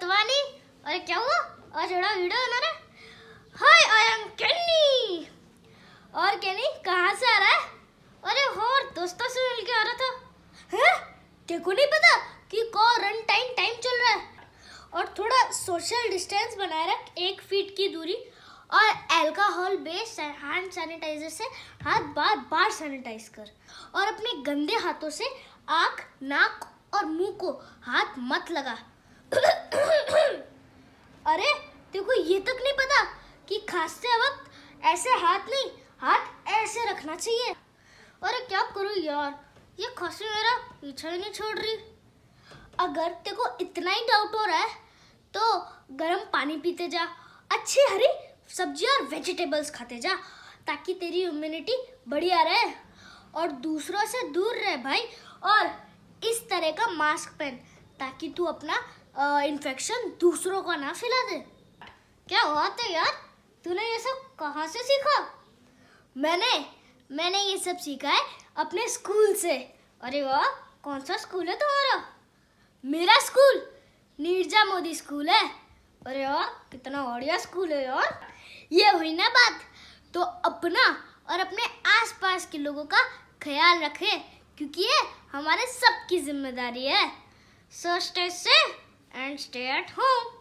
तवानी और क्या हुआ आज बड़ा वीडियो बना रहा हाय आई एम केनी और केनी कहाँ से आ रहा है अरे और दोस्तों से मिलके आ रहा था हैं देखो नहीं पता कि क्वारंटाइन टाइम चल रहा है और थोड़ा सोशल डिस्टेंस बनाए रख एक फीट की दूरी और अल्कोहल बेस्ड हैंड सैनिटाइजर से हाथ बार बार सैनिटाइज कर और अपने गंदे हाथों से आँख नाक और मुंह को हाथ मत लगा अरे देखो ये तक नहीं पता कि खांसते वक्त ऐसे हाथ नहीं हाथ ऐसे रखना चाहिए अरे क्या करूँ यार ये खांसी मेरा पीछा ही नहीं छोड़ रही अगर देखो इतना ही डाउट हो रहा है तो गर्म पानी पीते जा अच्छी हरी सब्जी और वेजिटेबल्स खाते जा ताकि तेरी इम्यूनिटी बढ़िया रहे और दूसरों से दूर रहे भाई और इस तरह का मास्क पहन ताकि तू अपना इन्फेक्शन दूसरों को ना फैला दे क्या बात है यार तूने ये सब कहाँ से सीखा मैंने मैंने ये सब सीखा है अपने स्कूल से अरे वाह कौन सा स्कूल है तुम्हारा मेरा स्कूल नीरजा मोदी स्कूल है अरे वाह कितना बढ़िया स्कूल है यार ये हुई ना बात तो अपना और अपने आसपास के लोगों का ख्याल रखें क्योंकि ये हमारे सबकी जिम्मेदारी है सोचते से and stay at home.